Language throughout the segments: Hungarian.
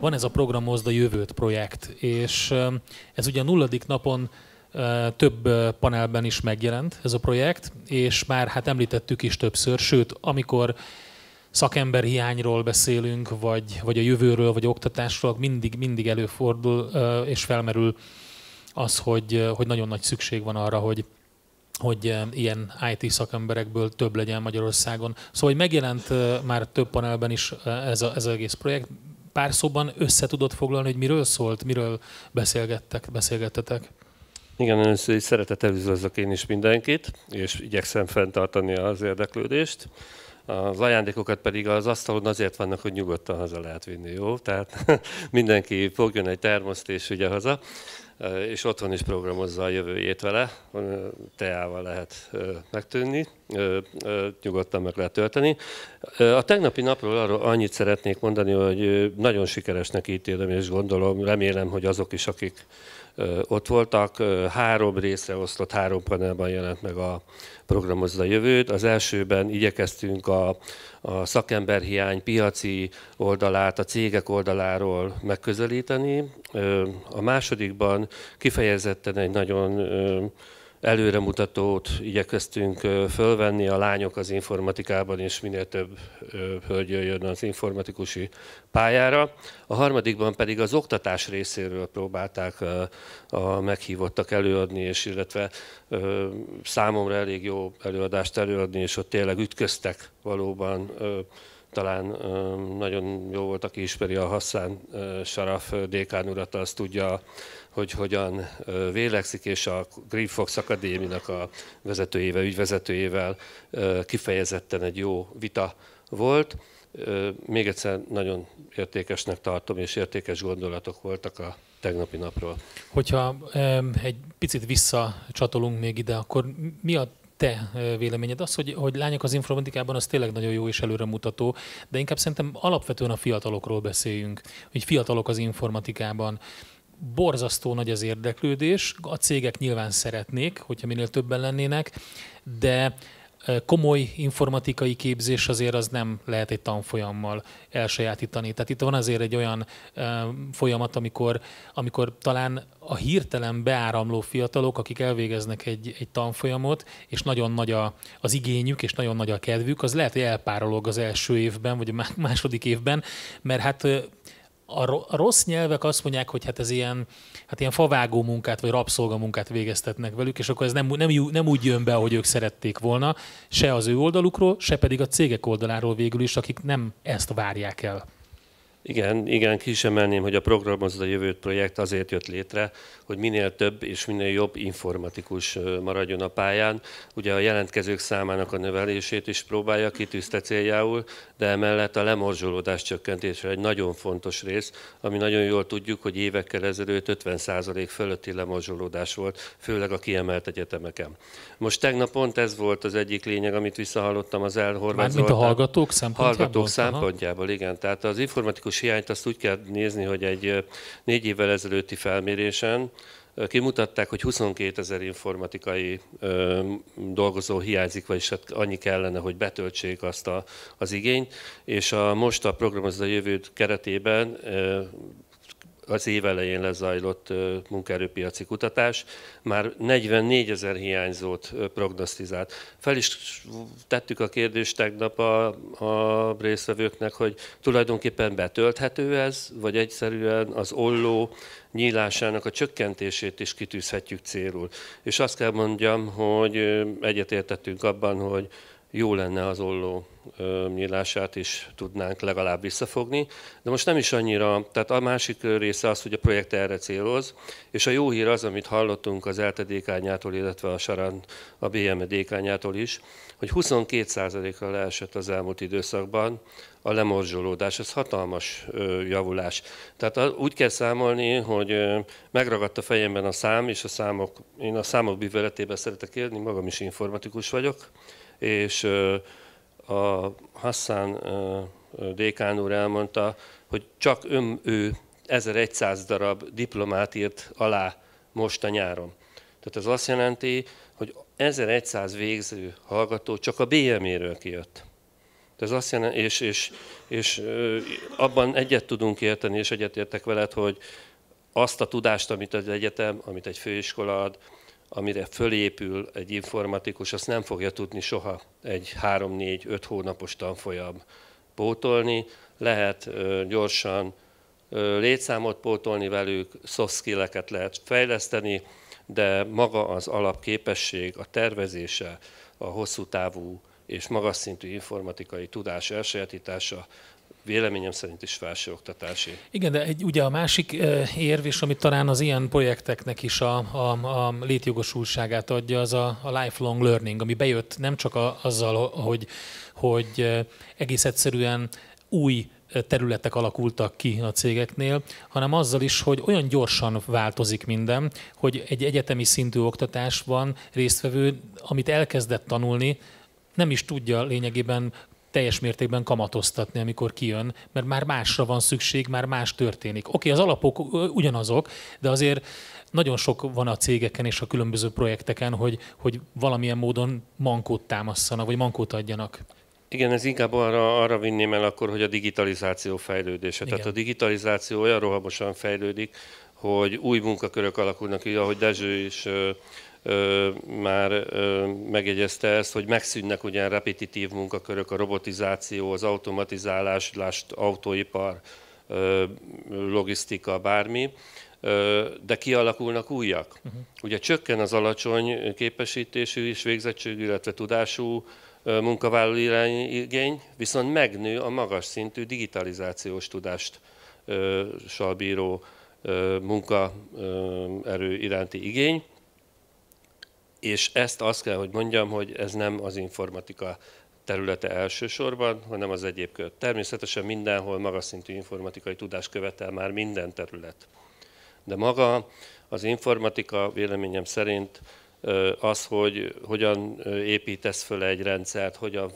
van ez a program Mozda jövőt projekt, és ez ugye a nulladik napon több panelben is megjelent ez a projekt, és már hát említettük is többször, sőt, amikor szakember hiányról beszélünk, vagy, vagy a jövőről, vagy oktatásról, mindig, mindig előfordul és felmerül az, hogy, hogy nagyon nagy szükség van arra, hogy, hogy ilyen IT szakemberekből több legyen Magyarországon. Szóval megjelent már több panelben is ez, a, ez az egész projekt, pár szóban össze tudod foglalni, hogy miről szólt, miről beszélgettek, beszélgettetek? Igen, először is szeretettel üdvözlök én is mindenkit, és igyekszem fenntartani az érdeklődést. Az ajándékokat pedig az asztalon azért vannak, hogy nyugodtan haza lehet vinni, jó? Tehát mindenki fogjon egy termoszt és ugye haza, és otthon is programozza a jövőjét vele, teával lehet megtűnni, nyugodtan meg lehet tölteni. A tegnapi napról arról annyit szeretnék mondani, hogy nagyon sikeresnek ítélem, és gondolom, remélem, hogy azok is, akik ott voltak. Három részre osztott, három panelban jelent meg a programozza jövőt. Az elsőben igyekeztünk a, a szakemberhiány piaci oldalát, a cégek oldaláról megközelíteni. A másodikban kifejezetten egy nagyon előremutatót igyekeztünk fölvenni, a lányok az informatikában és minél több hölgy jön az informatikusi pályára. A harmadikban pedig az oktatás részéről próbálták a meghívottak előadni, és illetve számomra elég jó előadást előadni, és ott tényleg ütköztek valóban talán nagyon jó volt, aki ismeri a Hassan Saraf dékán urat, az tudja hogy hogyan vélekszik, és a Green Fox Akadéminak a vezetőjével, ügyvezetőjével kifejezetten egy jó vita volt. Még egyszer nagyon értékesnek tartom, és értékes gondolatok voltak a tegnapi napról. Hogyha egy picit visszacsatolunk még ide, akkor mi a te véleményed az, hogy, hogy lányok az informatikában az tényleg nagyon jó és előremutató, de inkább szerintem alapvetően a fiatalokról beszéljünk, hogy fiatalok az informatikában borzasztó nagy az érdeklődés, a cégek nyilván szeretnék, hogyha minél többen lennének, de komoly informatikai képzés azért az nem lehet egy tanfolyammal elsajátítani. Tehát itt van azért egy olyan folyamat, amikor, amikor talán a hirtelen beáramló fiatalok, akik elvégeznek egy, egy tanfolyamot, és nagyon nagy a, az igényük, és nagyon nagy a kedvük, az lehet, hogy elpárolog az első évben, vagy a második évben, mert hát a rossz nyelvek azt mondják, hogy hát ez ilyen, hát ilyen favágó munkát vagy munkát végeztetnek velük, és akkor ez nem, nem, nem úgy jön be, ahogy ők szerették volna, se az ő oldalukról, se pedig a cégek oldaláról végül is, akik nem ezt várják el. Igen, igen, ki hogy a programozó a Jövőt projekt azért jött létre, hogy minél több és minél jobb informatikus maradjon a pályán. Ugye a jelentkezők számának a növelését is próbálja kitűzte céljául, de emellett a lemorzsolódás csökkentésre egy nagyon fontos rész, ami nagyon jól tudjuk, hogy évekkel ezelőtt 50% fölötti lemorzsolódás volt, főleg a kiemelt egyetemeken. Most tegnap pont ez volt az egyik lényeg, amit visszahallottam az elhorvát. Mármint a hallgatók szempontjából? Hallgatók szempontjából, igen. Tehát az informatikus hiányt azt úgy kell nézni, hogy egy négy évvel ezelőtti felmérésen kimutatták, hogy 22 ezer informatikai dolgozó hiányzik, vagyis hát annyi kellene, hogy betöltsék azt a, az igényt, és a most a programozó jövőt keretében az év elején lezajlott munkaerőpiaci kutatás már 44 ezer hiányzót prognosztizált. Fel is tettük a kérdést tegnap a, a részvevőknek, hogy tulajdonképpen betölthető ez, vagy egyszerűen az olló nyílásának a csökkentését is kitűzhetjük célul. És azt kell mondjam, hogy egyetértettünk abban, hogy jó lenne az olló nyílását is tudnánk legalább visszafogni. De most nem is annyira, tehát a másik része az, hogy a projekt erre céloz, és a jó hír az, amit hallottunk az ELTE dékányától, illetve a saran a BM dékányától is, hogy 22%-kal esett az elmúlt időszakban a lemorzsolódás, ez hatalmas javulás. Tehát úgy kell számolni, hogy megragadt a fejemben a szám, és a számok, én a számok bűveletében szeretek élni, magam is informatikus vagyok, és a Hassan dékán úr elmondta, hogy csak ön, ő 1100 darab diplomát írt alá most a nyáron. Tehát ez azt jelenti, hogy 1100 végző hallgató csak a BM-éről kijött. Ez azt jelenti, és, és, és abban egyet tudunk érteni, és egyetértek veled, hogy azt a tudást, amit az egyetem, amit egy főiskola ad, amire fölépül egy informatikus, azt nem fogja tudni soha egy 3-4-5 hónapos tanfolyam pótolni. Lehet gyorsan létszámot pótolni velük, soft skill-eket lehet fejleszteni, de maga az alapképesség, a tervezése, a hosszú távú és magas szintű informatikai tudás elsajátítása véleményem szerint is felsőoktatási. Igen, de egy, ugye a másik eh, érv is, amit talán az ilyen projekteknek is a, a, a létjogosultságát adja, az a, a lifelong learning, ami bejött nem csak a, azzal, hogy, hogy eh, egész egyszerűen új eh, területek alakultak ki a cégeknél, hanem azzal is, hogy olyan gyorsan változik minden, hogy egy egyetemi szintű oktatásban résztvevő, amit elkezdett tanulni, nem is tudja lényegében teljes mértékben kamatoztatni, amikor kijön, mert már másra van szükség, már más történik. Oké, okay, az alapok ugyanazok, de azért nagyon sok van a cégeken és a különböző projekteken, hogy, hogy valamilyen módon mankót támasszanak, vagy mankót adjanak. Igen, ez inkább arra, arra vinném el akkor, hogy a digitalizáció fejlődése. Igen. Tehát a digitalizáció olyan rohamosan fejlődik, hogy új munkakörök alakulnak ki, ahogy Dezső is már megjegyezte ezt, hogy megszűnnek ugyan repetitív munkakörök, a robotizáció, az automatizálás, lást, autóipar, logisztika, bármi, de kialakulnak újak. Uh-huh. Ugye csökken az alacsony képesítésű és végzettségű, illetve tudású munkavállaló irányigény, viszont megnő a magas szintű digitalizációs tudást bíró munkaerő iránti igény és ezt azt kell, hogy mondjam, hogy ez nem az informatika területe elsősorban, hanem az egyéb kör. Természetesen mindenhol magas szintű informatikai tudás követel már minden terület. De maga az informatika véleményem szerint az, hogy hogyan építesz föl egy rendszert, hogyan,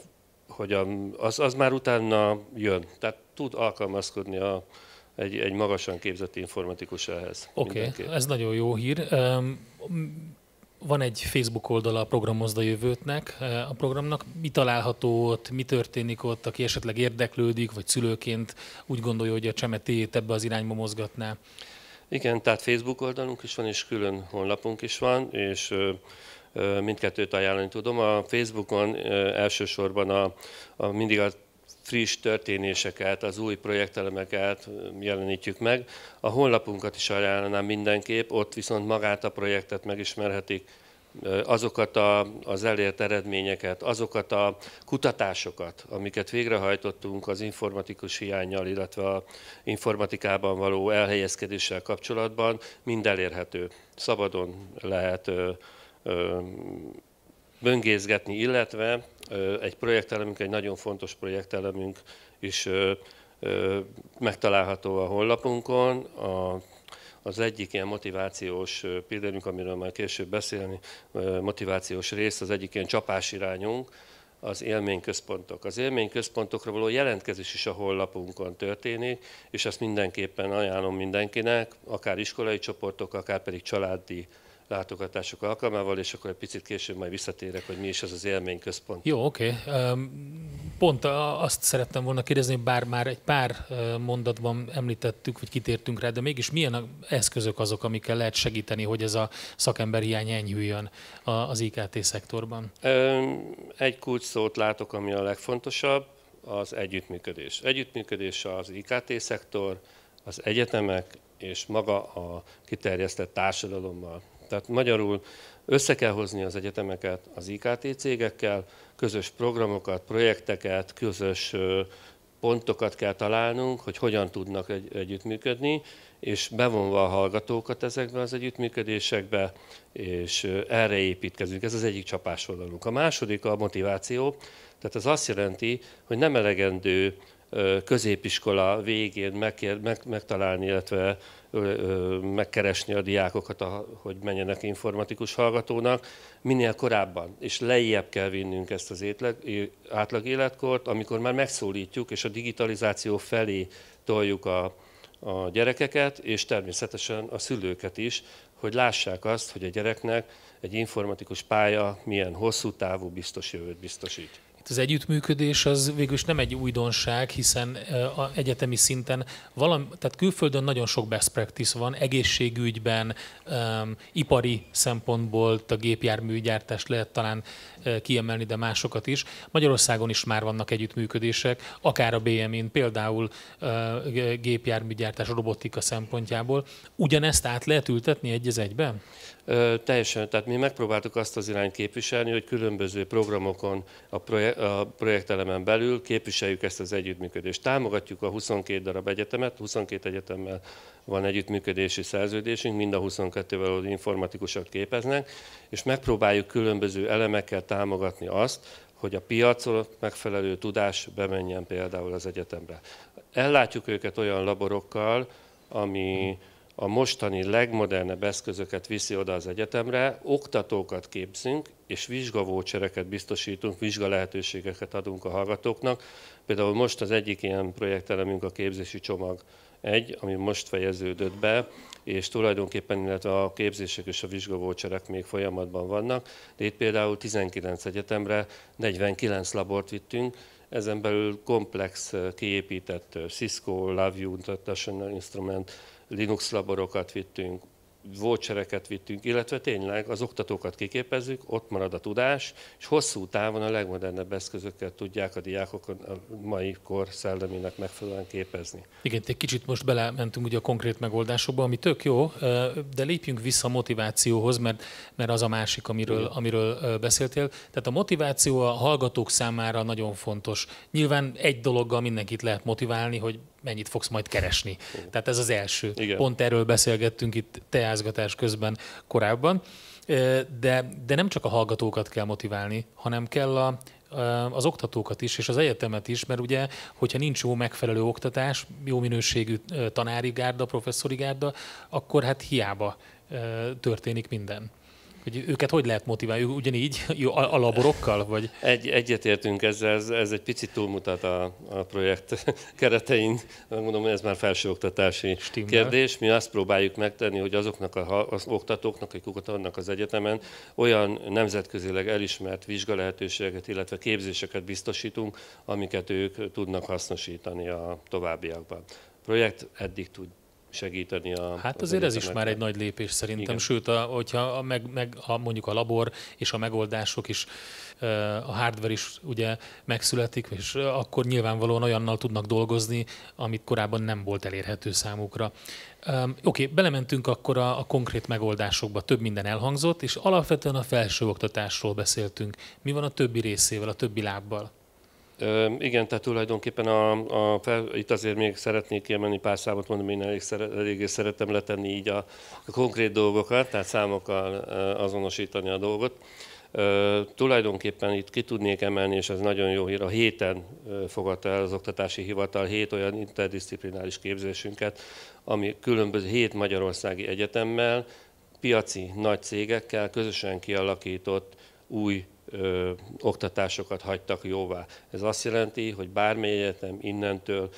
hogyan az, az már utána jön. Tehát tud alkalmazkodni a, egy, egy magasan képzett informatikus ehhez. Oké, okay, ez nagyon jó hír. Um, van egy Facebook oldala a Programozd a jövőtnek, e, a programnak. Mi található ott, mi történik ott, aki esetleg érdeklődik, vagy szülőként úgy gondolja, hogy a csemetét ebbe az irányba mozgatná? Igen, tehát Facebook oldalunk is van, és külön honlapunk is van, és mindkettőt ajánlani tudom. A Facebookon elsősorban a, a mindig a friss történéseket, az új projektelemeket jelenítjük meg. A honlapunkat is ajánlanám mindenképp, ott viszont magát a projektet megismerhetik, azokat a, az elért eredményeket, azokat a kutatásokat, amiket végrehajtottunk az informatikus hiányjal, illetve a informatikában való elhelyezkedéssel kapcsolatban, mind elérhető. Szabadon lehet ö, ö, böngészgetni, illetve egy projektelemünk, egy nagyon fontos projektelemünk is megtalálható a honlapunkon. A, az egyik ilyen motivációs pillérünk, amiről már később beszélni, motivációs rész, az egyik ilyen csapásirányunk, az élményközpontok. Az élményközpontokra való jelentkezés is a honlapunkon történik, és ezt mindenképpen ajánlom mindenkinek, akár iskolai csoportok, akár pedig családi látogatások alkalmával, és akkor egy picit később majd visszatérek, hogy mi is az az élményközpont. Jó, oké. Okay. Pont azt szerettem volna kérdezni, bár már egy pár mondatban említettük, hogy kitértünk rá, de mégis milyen eszközök azok, amikkel lehet segíteni, hogy ez a hiány enyhüljön az IKT szektorban? Egy kulcs szót látok, ami a legfontosabb, az együttműködés. Együttműködés az IKT szektor, az egyetemek és maga a kiterjesztett társadalommal. Tehát magyarul össze kell hozni az egyetemeket az IKT cégekkel, közös programokat, projekteket, közös pontokat kell találnunk, hogy hogyan tudnak egy- együttműködni, és bevonva a hallgatókat ezekbe az együttműködésekbe, és erre építkezünk. Ez az egyik csapásvonalunk. A második a motiváció, tehát ez azt jelenti, hogy nem elegendő középiskola végén megtalálni, illetve megkeresni a diákokat, hogy menjenek informatikus hallgatónak, minél korábban, és lejjebb kell vinnünk ezt az átlag életkort, amikor már megszólítjuk, és a digitalizáció felé toljuk a, a gyerekeket, és természetesen a szülőket is, hogy lássák azt, hogy a gyereknek egy informatikus pálya milyen hosszú távú biztos jövőt biztosít. Itt az együttműködés az végül is nem egy újdonság, hiszen a egyetemi szinten valami, tehát külföldön nagyon sok best practice van, egészségügyben, um, ipari szempontból a gépjárműgyártást lehet talán kiemelni, de másokat is. Magyarországon is már vannak együttműködések, akár a bm n például uh, gépjárműgyártás robotika szempontjából. Ugyanezt át lehet ültetni egy egyben? Teljesen, tehát mi megpróbáltuk azt az irányt képviselni, hogy különböző programokon a, projekt, a projektelemen belül képviseljük ezt az együttműködést. Támogatjuk a 22 darab egyetemet, 22 egyetemmel van együttműködési szerződésünk, mind a 22-vel, az informatikusok képeznek, és megpróbáljuk különböző elemekkel támogatni azt, hogy a piacon megfelelő tudás bemenjen például az egyetemre. Ellátjuk őket olyan laborokkal, ami hmm a mostani legmodernebb eszközöket viszi oda az egyetemre, oktatókat képzünk, és vizsgavócsereket biztosítunk, vizsga lehetőségeket adunk a hallgatóknak. Például most az egyik ilyen projektelemünk a képzési csomag egy, ami most fejeződött be, és tulajdonképpen, illetve a képzések és a vizsgavócserek még folyamatban vannak, de itt például 19 egyetemre 49 labort vittünk, ezen belül komplex kiépített Cisco, Love You International Instrument, Linux laborokat vittünk, vouchereket vittünk, illetve tényleg az oktatókat kiképezzük, ott marad a tudás, és hosszú távon a legmodernebb eszközökkel tudják a diákok a mai kor szellemének megfelelően képezni. Igen, egy kicsit most belementünk ugye a konkrét megoldásokba, ami tök jó, de lépjünk vissza a motivációhoz, mert, mert az a másik, amiről, amiről beszéltél. Tehát a motiváció a hallgatók számára nagyon fontos. Nyilván egy dologgal mindenkit lehet motiválni, hogy mennyit fogsz majd keresni. Tehát ez az első. Igen. Pont erről beszélgettünk itt te pályázgatás közben korábban. De, de nem csak a hallgatókat kell motiválni, hanem kell a, az oktatókat is, és az egyetemet is, mert ugye, hogyha nincs jó megfelelő oktatás, jó minőségű tanári gárda, professzori gárda, akkor hát hiába történik minden. Hogy őket hogy lehet motiválni? Ugyanígy a laborokkal? Vagy? Egy, egyetértünk ezzel, ez, ez egy picit túlmutat a, a projekt keretein. Mondom, ez már felsőoktatási Stimmel. kérdés. Mi azt próbáljuk megtenni, hogy azoknak a, az oktatóknak, akik vannak az egyetemen, olyan nemzetközileg elismert vizsgalehetőségeket, illetve képzéseket biztosítunk, amiket ők tudnak hasznosítani a továbbiakban. A projekt eddig tud, segíteni a... Hát az azért ez is már egy nagy lépés szerintem, Igen. sőt, a, hogyha a, meg, meg a, mondjuk a labor és a megoldások is, a hardware is ugye megszületik, és akkor nyilvánvalóan olyannal tudnak dolgozni, amit korábban nem volt elérhető számukra. Um, Oké, okay, belementünk akkor a, a konkrét megoldásokba, több minden elhangzott, és alapvetően a felsőoktatásról beszéltünk. Mi van a többi részével, a többi lábbal? Igen, tehát tulajdonképpen a, a fel, itt azért még szeretnék kiemelni pár számot, mondom, én elég szeret, eléggé szeretem letenni így a, a konkrét dolgokat, tehát számokkal azonosítani a dolgot. tulajdonképpen itt ki tudnék emelni, és ez nagyon jó hír, a héten fogadta el az Oktatási Hivatal hét olyan interdisziplináris képzésünket, ami különböző hét magyarországi egyetemmel, piaci nagy cégekkel közösen kialakított új ö, oktatásokat hagytak jóvá. Ez azt jelenti, hogy bármely egyetem innentől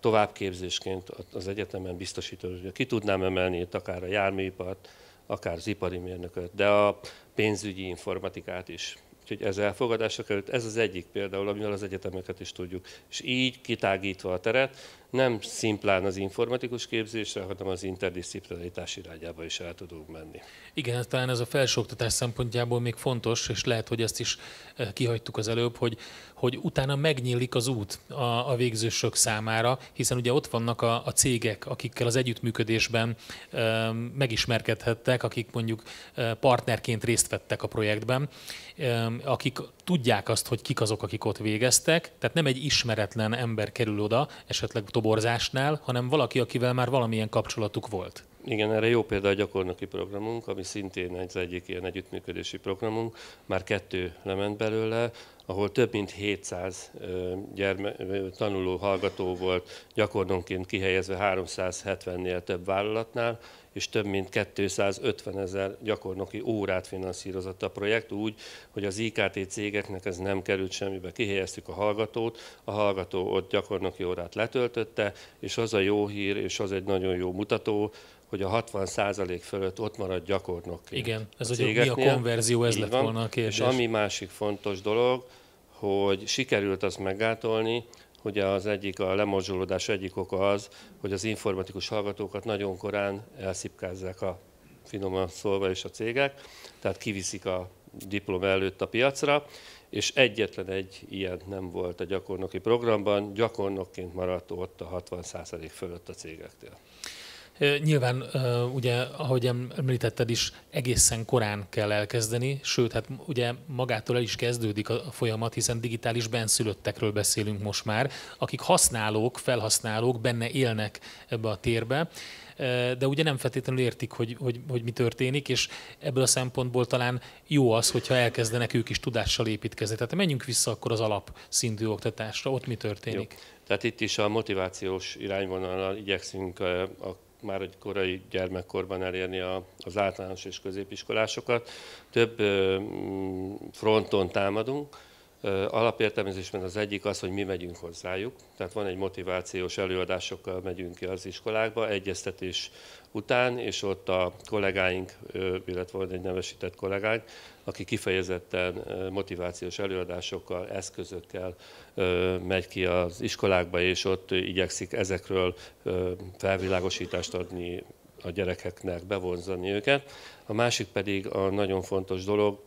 továbbképzésként az egyetemen biztosítod, hogy ki tudnám emelni itt akár a járműipart, akár az ipari mérnököt, de a pénzügyi informatikát is. Úgyhogy ez elfogadásra került. Ez az egyik például, amivel az egyetemeket is tudjuk. És így kitágítva a teret, nem szimplán az informatikus képzésre, hanem az interdisziplinaritás irányába is el tudunk menni. Igen, hát talán ez a felsőoktatás szempontjából még fontos, és lehet, hogy ezt is eh, kihagytuk az előbb, hogy, hogy utána megnyílik az út a, a végzősök számára, hiszen ugye ott vannak a, a cégek, akikkel az együttműködésben e, megismerkedhettek, akik mondjuk eh, partnerként részt vettek a projektben, e, akik tudják azt, hogy kik azok, akik ott végeztek, tehát nem egy ismeretlen ember kerül oda, esetleg toborzásnál, hanem valaki, akivel már valamilyen kapcsolatuk volt. Igen, erre jó példa a gyakornoki programunk, ami szintén az egyik ilyen együttműködési programunk. Már kettő lement belőle, ahol több mint 700 gyerme, tanuló hallgató volt gyakornonként kihelyezve 370-nél több vállalatnál, és több mint 250 ezer gyakornoki órát finanszírozott a projekt úgy, hogy az IKT cégeknek ez nem került semmibe. Kihelyeztük a hallgatót, a hallgató ott gyakornoki órát letöltötte, és az a jó hír, és az egy nagyon jó mutató, hogy a 60% fölött ott marad gyakornokként. Igen, ez a ugye mi a konverzió, ez lett volna a kérdés. És ami másik fontos dolog, hogy sikerült azt meggátolni, hogy az egyik, a lemorzsolódás egyik oka az, hogy az informatikus hallgatókat nagyon korán elszipkázzák a finoman szólva és a cégek, tehát kiviszik a diplom előtt a piacra, és egyetlen egy ilyen nem volt a gyakornoki programban, gyakornokként maradt ott a 60% fölött a cégektől. Nyilván ugye, ahogy említetted is, egészen korán kell elkezdeni, sőt, hát ugye magától el is kezdődik a folyamat, hiszen digitális benszülöttekről beszélünk most már, akik használók, felhasználók, benne élnek ebbe a térbe de ugye nem feltétlenül értik, hogy, hogy, hogy mi történik, és ebből a szempontból talán jó az, hogyha elkezdenek ők is tudással építkezni. Tehát menjünk vissza akkor az alapszintű oktatásra, ott mi történik? Jó. Tehát itt is a motivációs irányvonalnal igyekszünk a már egy korai gyermekkorban elérni a, az általános és középiskolásokat. Több fronton támadunk. Alapértelmezésben az egyik az, hogy mi megyünk hozzájuk, tehát van egy motivációs előadásokkal megyünk ki az iskolákba, egyeztetés után, és ott a kollégáink, illetve van egy nevesített kollégánk, aki kifejezetten motivációs előadásokkal, eszközökkel megy ki az iskolákba, és ott igyekszik ezekről felvilágosítást adni a gyerekeknek, bevonzani őket. A másik pedig a nagyon fontos dolog,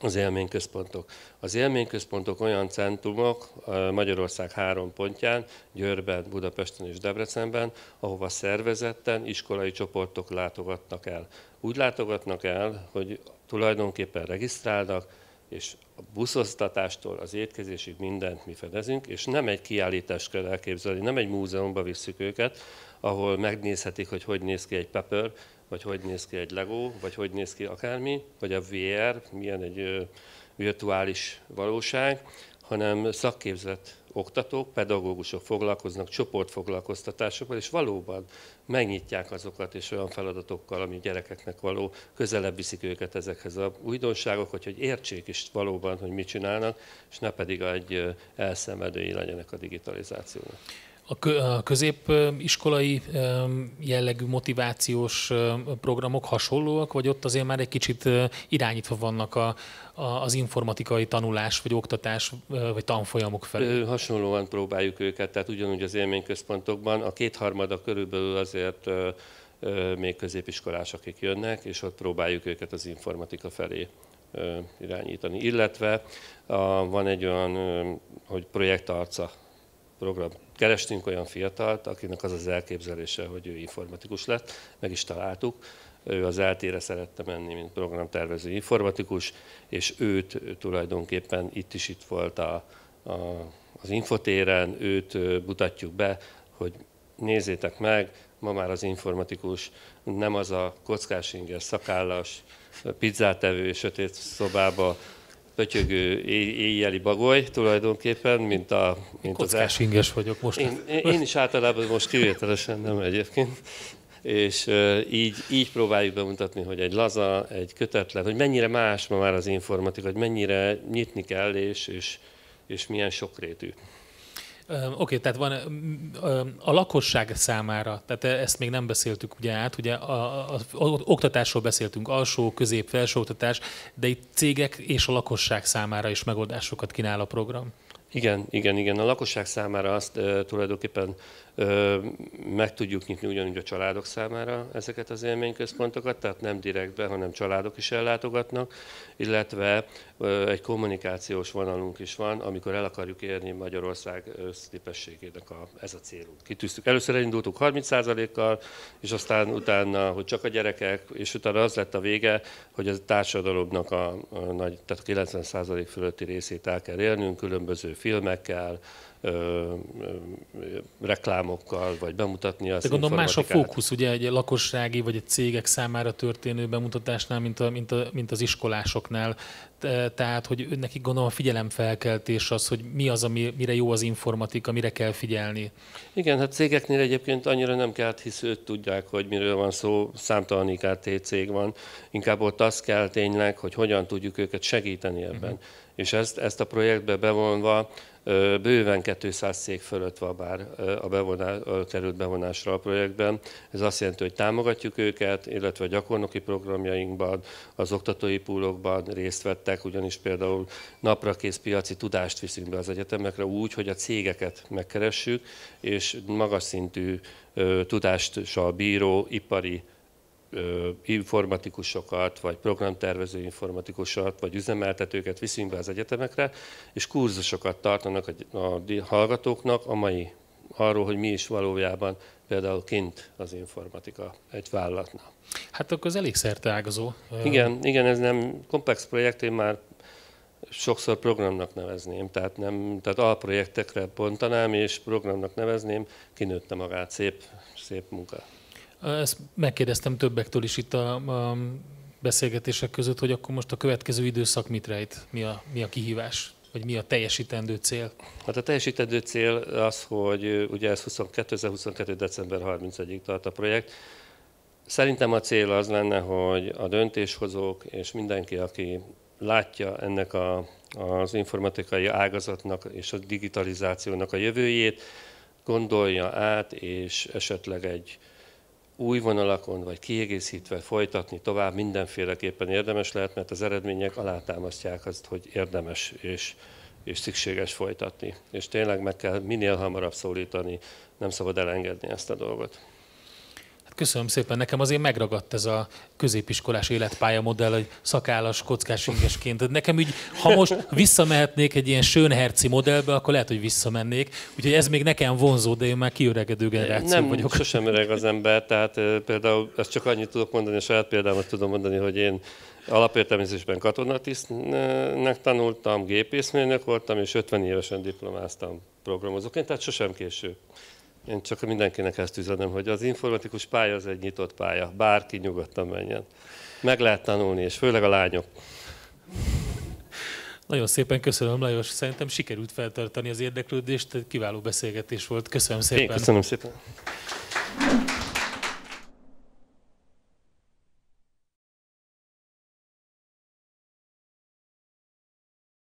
az élményközpontok. Az élményközpontok olyan centrumok Magyarország három pontján, Győrben, Budapesten és Debrecenben, ahova szervezetten iskolai csoportok látogatnak el. Úgy látogatnak el, hogy tulajdonképpen regisztrálnak, és a buszoztatástól az étkezésig mindent mi fedezünk, és nem egy kiállítást kell elképzelni, nem egy múzeumba visszük őket, ahol megnézhetik, hogy hogy néz ki egy pepper, vagy hogy néz ki egy Lego, vagy hogy néz ki akármi, vagy a VR, milyen egy virtuális valóság, hanem szakképzett oktatók, pedagógusok foglalkoznak csoportfoglalkoztatásokkal, és valóban megnyitják azokat és olyan feladatokkal, ami gyerekeknek való, közelebb viszik őket ezekhez a újdonságok, hogy, hogy értsék is valóban, hogy mit csinálnak, és ne pedig egy elszenvedői legyenek a digitalizációnak. A középiskolai jellegű motivációs programok hasonlóak, vagy ott azért már egy kicsit irányítva vannak a, a, az informatikai tanulás, vagy oktatás, vagy tanfolyamok felé? Hasonlóan próbáljuk őket, tehát ugyanúgy az élményközpontokban. A kétharmada körülbelül azért még középiskolás, akik jönnek, és ott próbáljuk őket az informatika felé irányítani. Illetve a, van egy olyan, hogy projektarca program. Kerestünk olyan fiatalt, akinek az az elképzelése, hogy ő informatikus lett, meg is találtuk. Ő az eltére szerette menni, mint programtervező informatikus, és őt tulajdonképpen itt is itt volt a, a, az infotéren, őt mutatjuk be, hogy nézzétek meg, ma már az informatikus nem az a kockás inger, szakállas, pizzátevő sötét szobába pötyögő éjjeli bagoly tulajdonképpen, mint, a, mint az... E- inges vagyok most. Én, én is általában most kivételesen nem egyébként. És így, így próbáljuk bemutatni, hogy egy laza, egy kötetlen, hogy mennyire más ma már az informatika, hogy mennyire nyitni kell, és, és, és milyen sokrétű. Oké, okay, tehát van a lakosság számára, tehát e, ezt még nem beszéltük ugye át, ugye a, oktatásról beszéltünk, alsó, közép, felső oktatás, de itt cégek és a lakosság számára is megoldásokat kínál a program. Igen, igen, igen. A lakosság számára azt e, tulajdonképpen e, meg tudjuk nyitni ugyanúgy a családok számára ezeket az élményközpontokat, tehát nem direktben, hanem családok is ellátogatnak, illetve e, egy kommunikációs vonalunk is van, amikor el akarjuk érni Magyarország összetépességének a, ez a célunk. Kitűztük. Először elindultuk 30%-kal, és aztán utána, hogy csak a gyerekek, és utána az lett a vége, hogy a társadalomnak a, a nagy, tehát 90% fölötti részét el kell élnünk, különböző filmekkel, ö, ö, reklámokkal, vagy bemutatni azt. De gondolom más a fókusz, ugye egy lakossági vagy egy cégek számára történő bemutatásnál, mint, a, mint, a, mint az iskolásoknál. Tehát, hogy nekik gondolom a figyelemfelkeltés az, hogy mi az, ami, mire jó az informatika, mire kell figyelni. Igen, hát cégeknél egyébként annyira nem kell, hát hisz ők tudják, hogy miről van szó, számtalan IKT cég van. Inkább ott az kell tényleg, hogy hogyan tudjuk őket segíteni ebben. Uh-huh és ezt, ezt a projektbe bevonva bőven 200 cég fölött van már a, bevonás, a került bevonásra a projektben. Ez azt jelenti, hogy támogatjuk őket, illetve a gyakornoki programjainkban, az oktatói púlokban részt vettek, ugyanis például naprakész piaci tudást viszünk be az egyetemekre úgy, hogy a cégeket megkeressük, és magas szintű tudással bíró ipari informatikusokat, vagy programtervező informatikusokat, vagy üzemeltetőket viszünk be az egyetemekre, és kurzusokat tartanak a hallgatóknak a mai arról, hogy mi is valójában például kint az informatika egy vállalatnak. Hát akkor az elég ágazó. Igen, igen, ez nem komplex projekt, én már sokszor programnak nevezném, tehát, nem, tehát alprojektekre bontanám, és programnak nevezném, kinőtte magát, szép, szép munka. Ezt megkérdeztem többektől is itt a, a beszélgetések között, hogy akkor most a következő időszak mit rejt, mi a, mi a kihívás, vagy mi a teljesítendő cél? Hát a teljesítendő cél az, hogy ugye ez 2022. december 31-ig tart a projekt. Szerintem a cél az lenne, hogy a döntéshozók és mindenki, aki látja ennek a, az informatikai ágazatnak és a digitalizációnak a jövőjét, gondolja át, és esetleg egy új vonalakon vagy kiegészítve folytatni tovább mindenféleképpen érdemes lehet, mert az eredmények alátámasztják azt, hogy érdemes és, és szükséges folytatni. És tényleg meg kell minél hamarabb szólítani, nem szabad elengedni ezt a dolgot. Köszönöm szépen, nekem azért megragadt ez a középiskolás modell hogy szakállas, kockás ingesként. Nekem úgy, ha most visszamehetnék egy ilyen sönherci modellbe, akkor lehet, hogy visszamennék. Úgyhogy ez még nekem vonzó, de én már kiöregedő generáció Nem, vagyok. sosem öreg az ember, tehát például ezt csak annyit tudok mondani, és saját példámat tudom mondani, hogy én alapértelmezésben katonatisztnek tanultam, gépészmérnök voltam, és 50 évesen diplomáztam programozóként, tehát sosem késő. Én csak mindenkinek ezt üzenem, hogy az informatikus pálya az egy nyitott pálya. Bárki nyugodtan menjen. Meg lehet tanulni, és főleg a lányok. Nagyon szépen köszönöm, Lajos. Szerintem sikerült feltartani az érdeklődést. Kiváló beszélgetés volt. Köszönöm szépen. Én köszönöm szépen.